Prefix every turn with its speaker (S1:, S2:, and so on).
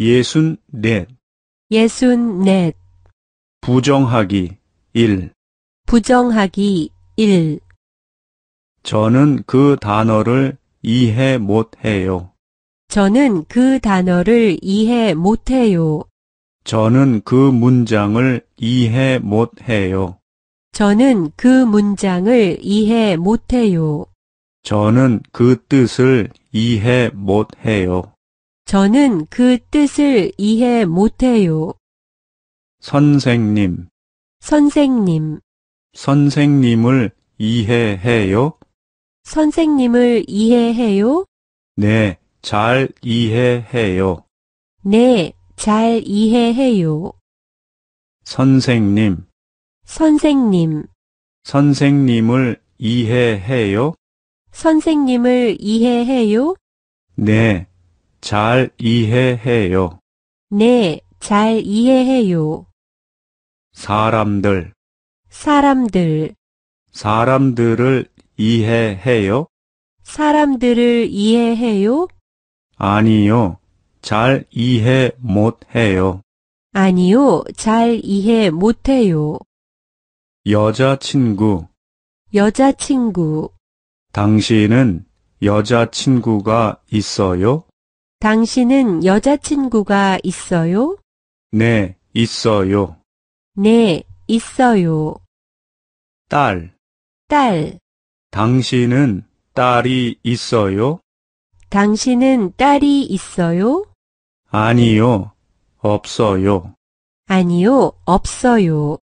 S1: 예순 넷,
S2: 예순 넷,
S1: 부정하기 1.
S2: 부정하기 1.
S1: 저는 그 단어를 이해 못해요.
S2: 저는 그 단어를 이해 못해요.
S1: 저는 그 문장을 이해 못해요.
S2: 저는 그 문장을 이해 못해요.
S1: 저는 그 뜻을 이해 못해요.
S2: 저는 그 뜻을 이해 못해요.
S1: 선생님,
S2: 선생님,
S1: 선생님을 이해해요?
S2: 선생님을 이해해요?
S1: 네, 잘 이해해요.
S2: 네, 잘 이해해요.
S1: 선생님,
S2: 선생님,
S1: 선생님을 이해해요?
S2: 선생님을 이해해요?
S1: 네, 잘 이해해요.
S2: 네, 잘 이해해요.
S1: 사람들,
S2: 사람들,
S1: 사람들을 이해해요?
S2: 사람들을 이해해요?
S1: 아니요, 잘 이해 못해요.
S2: 아니요, 잘 이해 못해요.
S1: 여자친구,
S2: 여자친구,
S1: 당신은 여자친구가 있어요?
S2: 당신은 여자친구가 있어요?
S1: 네, 있어요.
S2: 네, 있어요. 딸, 딸.
S1: 당신은 딸이 있어요?
S2: 당신은 딸이 있어요?
S1: 아니요, 없어요.
S2: 아니요, 없어요.